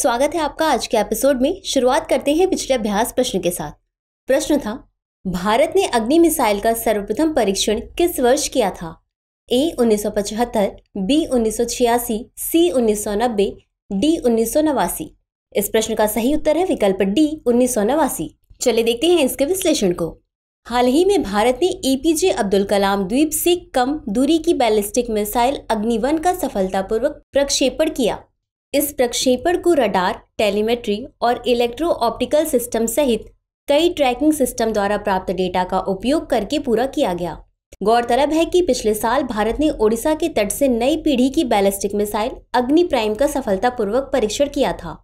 स्वागत है आपका आज के एपिसोड में शुरुआत करते हैं पिछले अभ्यास प्रश्न के साथ प्रश्न था भारत ने अग्नि मिसाइल का सर्वप्रथम परीक्षण किस वर्ष किया था ए 1975, बी 1986, सी 1990, डी उन्नीस इस प्रश्न का सही उत्तर है विकल्प डी उन्नीस चले देखते हैं इसके विश्लेषण को हाल ही में भारत ने एपीजे e अब्दुल कलाम द्वीप से कम दूरी की बैलिस्टिक मिसाइल अग्निवन का सफलतापूर्वक प्रक्षेपण किया इस प्रक्षेपण को रडार टेलीमेट्री और इलेक्ट्रो ऑप्टिकल सिस्टम सहित कई ट्रैकिंग सिस्टम द्वारा प्राप्त डेटा का उपयोग करके पूरा किया गया गौरतलब है कि पिछले साल भारत ने ओडिशा के तट से नई पीढ़ी की बैलिस्टिक मिसाइल अग्नि प्राइम का सफलतापूर्वक परीक्षण किया था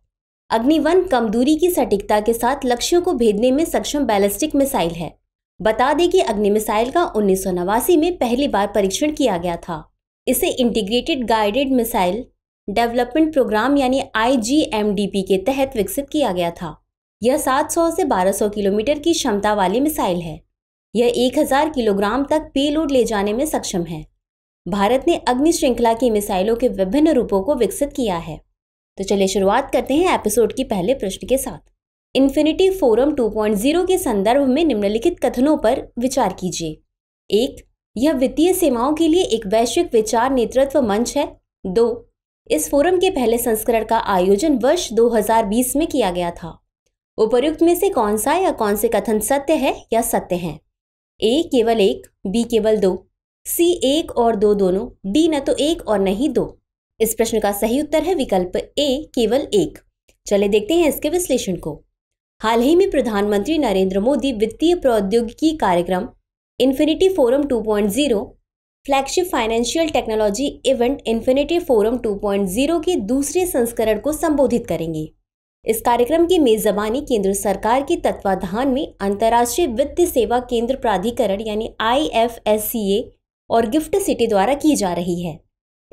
अग्नि वन कम दूरी की सटीकता के साथ लक्ष्यों को भेदने में सक्षम बैलिस्टिक मिसाइल है बता दें कि अग्नि मिसाइल का उन्नीस में पहली बार परीक्षण किया गया था इसे integrated guided missile development programme यानी आईजीएमडीपी के तहत विकसित किया गया था यह 700 से 1200 किलोमीटर की क्षमता वाली मिसाइल है यह 1000 किलोग्राम तक पेलोड ले जाने में सक्षम है भारत ने अग्नि श्रृंखला की मिसाइलों के विभिन्न रूपों को विकसित किया है तो चलिए शुरुआत करते हैं एपिसोड की पहले प्रश्न के साथ इन्फिनिटी फोरम 2.0 के संदर्भ में निम्नलिखित कथनों पर विचार कीजिए एक यह वित्तीय सेवाओं के लिए एक वैश्विक विचार नेतृत्व मंच है दो इस फोरम के पहले संस्करण का आयोजन वर्ष 2020 में किया गया था उपर्युक्त में से कौन सा या कौन से कथन सत्य है या सत्य है ए केवल एक बी केवल दो सी एक और दो दोनों डी न तो एक और न ही दो इस प्रश्न का सही उत्तर है विकल्प ए केवल एक चले देखते हैं इसके विश्लेषण को हाल ही में प्रधानमंत्री नरेंद्र मोदी वित्तीय प्रौद्योगिकी कार्यक्रम infinity forum 2.0 flagship financial technology event infinity forum 2.0 के दूसरे संस्करण को संबोधित करेंगे इस कार्यक्रम की मेजबानी केंद्र सरकार के तत्वाधान में अंतर्राष्ट्रीय वित्त सेवा केंद्र प्राधिकरण यानी आई और गिफ्ट सिटी द्वारा की जा रही है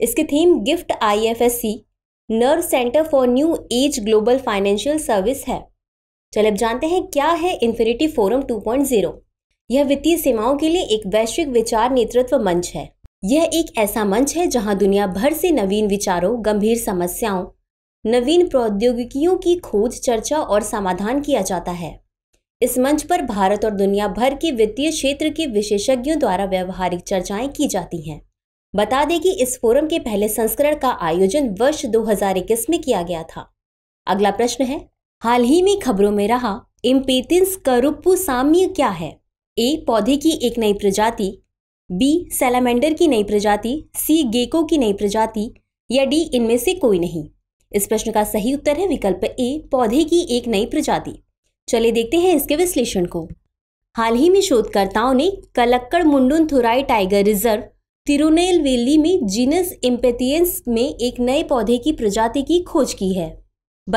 इसके theme GIFT I nerve centre for new age global financial service है चलिए अब जानते हैं क्या है इन्फिनिटी फोरम 2.0 यह वित्तीय सेवाओं के लिए एक वैश्विक विचार नेतृत्व मंच है यह एक ऐसा मंच है जहां दुनिया भर से नवीन विचारों गंभीर समस्याओं नवीन प्रौद्योगिकियों की खोज चर्चा और समाधान किया जाता है इस मंच पर भारत और दुनिया भर के वित्तीय क्षेत्र के विशेषज्ञों द्वारा व्यवहारिक चर्चाएं की जाती हैं बता दें कि इस फोरम के पहले संस्करण का आयोजन वर्ष 2021 में किया गया था अगला प्रश्न है हाल ही में खबरों में रहा इम्पेतिन्स करुप्पू साम्य क्या है ए पौधे की एक नई प्रजाति बी सेलामेंडर की नई प्रजाति सी गेको की नई प्रजाति या डी इनमें से कोई नहीं इस प्रश्न का सही उत्तर है विकल्प ए पौधे की एक नई प्रजाति चलिए देखते हैं इसके विश्लेषण को हाल ही में शोधकर्ताओं ने Kalakkad Mundanthurai tiger reserve Tirunelveli में जीनस इम्पेथियंस में एक नए पौधे की प्रजाति की खोज की है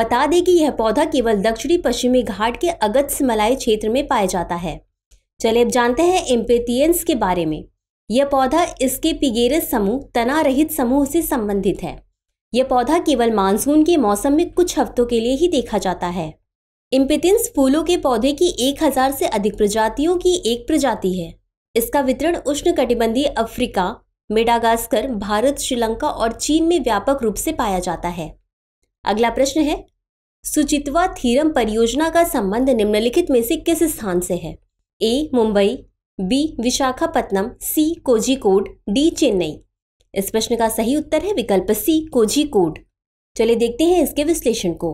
बता दें कि यह पौधा केवल दक्षिणी पश्चिमी घाट के अगत्स मलाई क्षेत्र में पाया जाता है चलिए अब जानते हैं एम्पेटियंस के बारे में यह पौधा इसके पिगेरस समूह तना रहित समूह से संबंधित है यह पौधा केवल मानसून के मौसम में कुछ हफ्तों के लिए ही देखा जाता है इम्पेटियंस फूलों के पौधे की 1000 से अधिक प्रजातियों की एक प्रजाति है इसका वितरण उष्णकटिबंधीय अफ्रीका मेडागास्कर भारत श्रीलंका और चीन में व्यापक रूप से पाया जाता है अगला प्रश्न है सुचित्वा थीरम परियोजना का संबंध निम्नलिखित में से किस स्थान से है A Mumbai B Visakhapatnam C Kozhikode D Chennai इस प्रश्न का सही उत्तर है विकल्प सी कोझिकोड चलिए देखते हैं इसके विश्लेषण को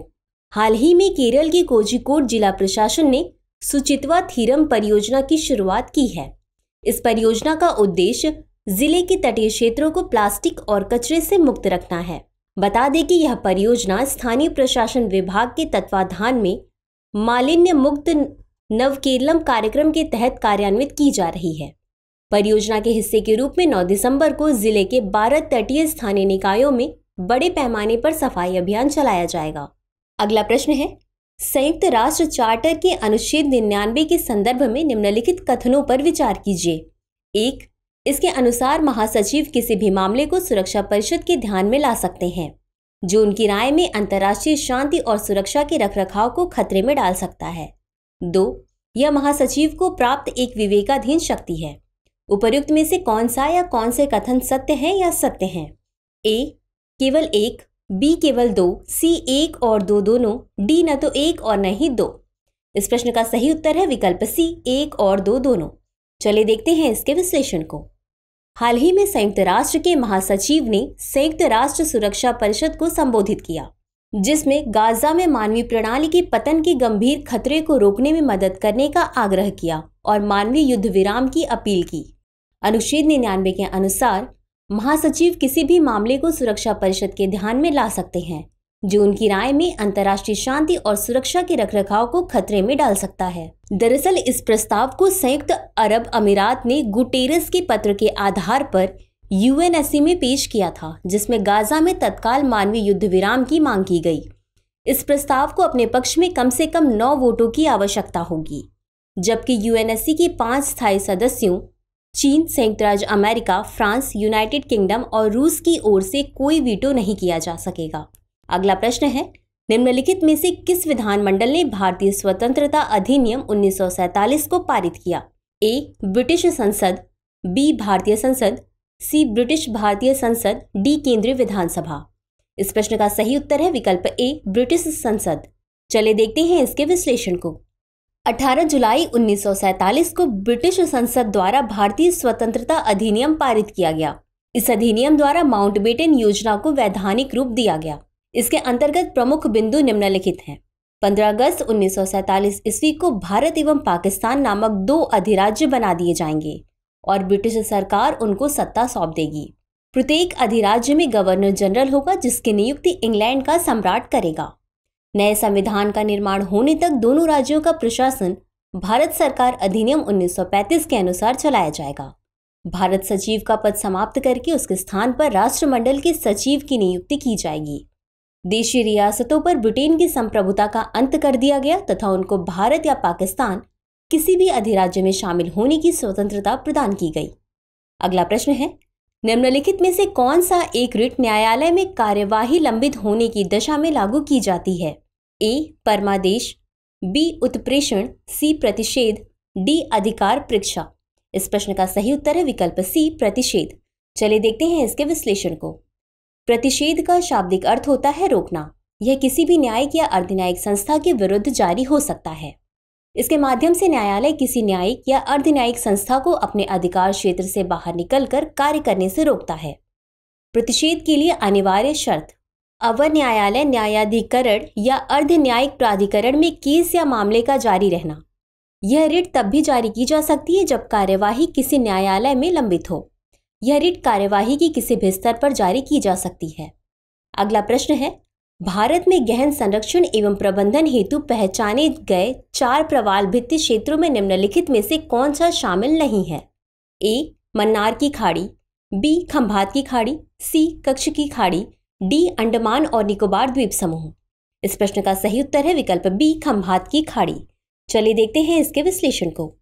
हाल ही में केरल के कोझिकोड जिला प्रशासन ने सुचित्वा थीरम परियोजना की शुरुआत की है इस परियोजना का उद्देश्य जिले के तटीय क्षेत्रों को प्लास्टिक और कचरे से मुक्त रखना है बता दें कि यह परियोजना स्थानीय प्रशासन विभाग के तत्वाधान में मालिन्य मुक्त नवकेरलम कार्यक्रम के तहत कार्यान्वित की जा रही है परियोजना के हिस्से के रूप में 9 दिसंबर को जिले के 12 तटीय स्थानीय निकायों में बड़े पैमाने पर सफाई अभियान चलाया जाएगा अगला प्रश्न है संयुक्त राष्ट्र चार्टर के अनुच्छेद निन्यानवे के संदर्भ में निम्नलिखित कथनों पर विचार कीजिए एक इसके अनुसार महासचिव किसी भी मामले को सुरक्षा परिषद के ध्यान में ला सकते हैं जो उनकी राय में अंतर्राष्ट्रीय शांति और सुरक्षा के रखरखाव को खतरे में डाल सकता है दो यह महासचिव को प्राप्त एक विवेकाधीन शक्ति है उपर्युक्त में से कौन सा या कौन से कथन सत्य है या सत्य है ए केवल एक बी केवल दो सी एक और दो दोनों डी न तो एक और न ही दो इस प्रश्न का सही उत्तर है विकल्प सी एक और दो दोनों चले देखते हैं इसके विश्लेषण को हाल ही में संयुक्त राष्ट्र के महासचिव ने संयुक्त राष्ट्र सुरक्षा परिषद को संबोधित किया जिसमें गाजा में मानवीय प्रणाली की पतन के गंभीर खतरे को रोकने में मदद करने का आग्रह किया और मानवीय युद्ध विराम की अपील की अनुच्छेद निन्यानवे के अनुसार महासचिव किसी भी मामले को सुरक्षा परिषद के ध्यान में ला सकते हैं जो उनकी राय में अंतर्राष्ट्रीय शांति और सुरक्षा के रखरखाव को खतरे में डाल सकता है दरअसल इस प्रस्ताव को संयुक्त अरब अमीरात ने गुटेरस के पत्र के आधार पर यूएनएससी में पेश किया था जिसमें गाजा में तत्काल मानवीय युद्ध विराम की मांग की गई इस प्रस्ताव को अपने पक्ष में कम से कम नौ वोटों की आवश्यकता होगी जबकि यूएनएससी के पांच स्थायी सदस्यों चीन संयुक्त राज्य अमेरिका फ्रांस यूनाइटेड किंगडम और रूस की ओर से कोई वीटो नहीं किया जा सकेगा अगला प्रश्न है निम्नलिखित में से किस विधानमंडल ने भारतीय स्वतंत्रता अधिनियम 1947 को पारित किया ए ब्रिटिश संसद बी भारतीय संसद सी ब्रिटिश भारतीय संसद डी केंद्रीय विधानसभा इस प्रश्न का सही उत्तर है विकल्प ए ब्रिटिश संसद चले देखते हैं इसके विश्लेषण को 18 जुलाई 1947 को ब्रिटिश संसद द्वारा भारतीय स्वतंत्रता अधिनियम पारित किया गया इस अधिनियम द्वारा माउंटबेटन योजना को वैधानिक रूप दिया गया इसके अंतर्गत प्रमुख बिंदु निम्नलिखित हैं 15 अगस्त 1947 ईस्वी को भारत एवं पाकिस्तान नामक दो अधिराज्य बना दिए जाएंगे और ब्रिटिश सरकार उनको सत्ता सौंप देगी प्रत्येक अधिराज्य में गवर्नर जनरल होगा जिसकी नियुक्ति इंग्लैंड का सम्राट करेगा नए संविधान का निर्माण होने तक दोनों राज्यों का प्रशासन भारत सरकार अधिनियम 1935 के अनुसार चलाया जाएगा भारत सचिव का पद समाप्त करके उसके स्थान पर राष्ट्रमंडल के सचिव की नियुक्ति की जाएगी देशी रियासतों पर ब्रिटेन की संप्रभुता का अंत कर दिया गया तथा उनको भारत या पाकिस्तान किसी भी अधिराज्य में शामिल होने की स्वतंत्रता प्रदान की गई अगला प्रश्न है निम्नलिखित में से कौन सा एक रिट न्यायालय में कार्यवाही लंबित होने की दशा में लागू की जाती है ए परमादेश बी उत्प्रेषण सी प्रतिषेध डी अधिकार परीक्षा इस प्रश्न का सही उत्तर है विकल्प सी प्रतिषेध चलिए देखते हैं इसके विश्लेषण को प्रतिषेध का शाब्दिक अर्थ होता है रोकना यह किसी भी न्यायिक या अर्धन्यायिक संस्था के विरुद्ध जारी हो सकता है इसके माध्यम से न्यायालय किसी न्यायिक या अर्ध न्यायिक संस्था को अपने अधिकार क्षेत्र से बाहर निकलकर कार्य करने से रोकता है प्रतिषेध के लिए अनिवार्य शर्त अवर न्यायालय न्यायाधिकरण या अर्ध न्यायिक प्राधिकरण में केस या मामले का जारी रहना यह रिट तब भी जारी की जा सकती है जब कार्यवाही किसी न्यायालय में लंबित हो यह रिट कार्यवाही की किसी भी स्तर पर जारी की जा सकती है अगला प्रश्न है भारत में गहन संरक्षण एवं प्रबंधन हेतु पहचाने गए चार प्रवाल भित्ति क्षेत्रों में निम्नलिखित में से कौन सा शामिल नहीं है ए मन्नार की खाड़ी बी खंभात की खाड़ी सी कक्ष की खाड़ी डी अंडमान और निकोबार द्वीप समूह इस प्रश्न का सही उत्तर है विकल्प बी खंभात की खाड़ी चलिए देखते हैं इसके विश्लेषण को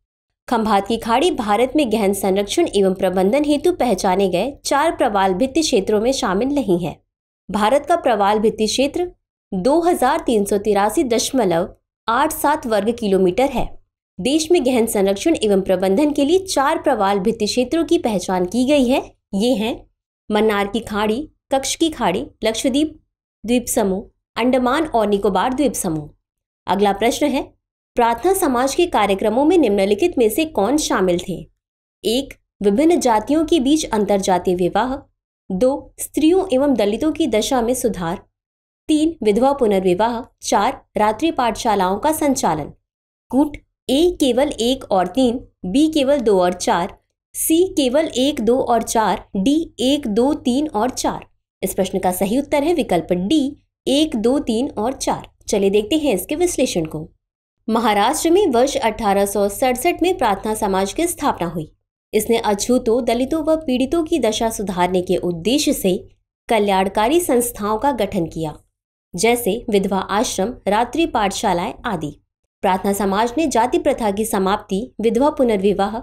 खंभात की खाड़ी भारत में गहन संरक्षण एवं प्रबंधन हेतु पहचाने गए चार प्रवाल भित्ति क्षेत्रों में शामिल नहीं है भारत का प्रवाल भित्ति क्षेत्र दो दशमलव आठ सात वर्ग किलोमीटर है देश में गहन संरक्षण एवं प्रबंधन के लिए चार प्रवाल भित्ति क्षेत्रों की पहचान की गई है ये हैं मन्नार की खाड़ी कक्ष की खाड़ी लक्षद्वीप द्वीप समूह अंडमान और निकोबार द्वीप समूह अगला प्रश्न है प्रार्थना समाज के कार्यक्रमों में निम्नलिखित में से कौन शामिल थे एक विभिन्न जातियों के बीच अंतर विवाह दो स्त्रियों एवं दलितों की दशा में सुधार तीन विधवा पुनर्विवाह चार रात्रि पाठशालाओं का संचालन कूट ए केवल एक और तीन बी केवल दो और चार सी केवल एक दो और चार डी एक दो तीन और चार इस प्रश्न का सही उत्तर है विकल्प डी एक दो तीन और चार चलिए देखते हैं इसके विश्लेषण को महाराष्ट्र में वर्ष अठारह में प्रार्थना समाज की स्थापना हुई इसने अछूतों दलितों व पीड़ितों की दशा सुधारने के उद्देश्य से कल्याणकारी संस्थाओं का गठन किया जैसे विधवा आश्रम रात्रि पाठशालाएं आदि प्रार्थना समाज ने जाति प्रथा की समाप्ति विधवा पुनर्विवाह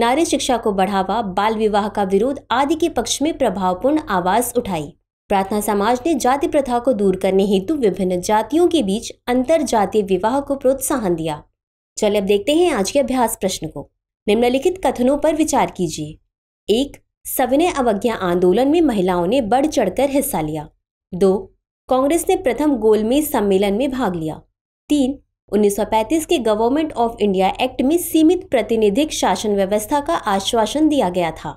नारी शिक्षा को बढ़ावा बाल विवाह का विरोध आदि के पक्ष में प्रभावपूर्ण आवाज उठाई प्रार्थना समाज ने जाति प्रथा को दूर करने हेतु विभिन्न जातियों के बीच अंतर जातीय विवाह को प्रोत्साहन दिया चलिए अब देखते हैं आज के अभ्यास प्रश्न को निम्नलिखित कथनों पर विचार कीजिए एक सविनय अवज्ञा आंदोलन में महिलाओं ने बढ़ चढ़कर हिस्सा लिया दो कांग्रेस ने प्रथम गोलमेज सम्मेलन में भाग लिया तीन 1935 के गवर्नमेंट ऑफ इंडिया एक्ट में सीमित प्रतिनिधिक शासन व्यवस्था का आश्वासन दिया गया था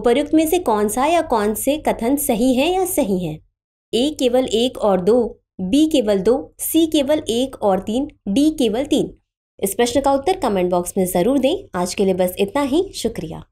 उपर्युक्त में से कौन सा या कौन से कथन सही है या सही है ए केवल एक और दो बी केवल दो सी केवल एक और तीन डी केवल तीन इस प्रश्न का उत्तर कमेंट बॉक्स में ज़रूर दें आज के लिए बस इतना ही शुक्रिया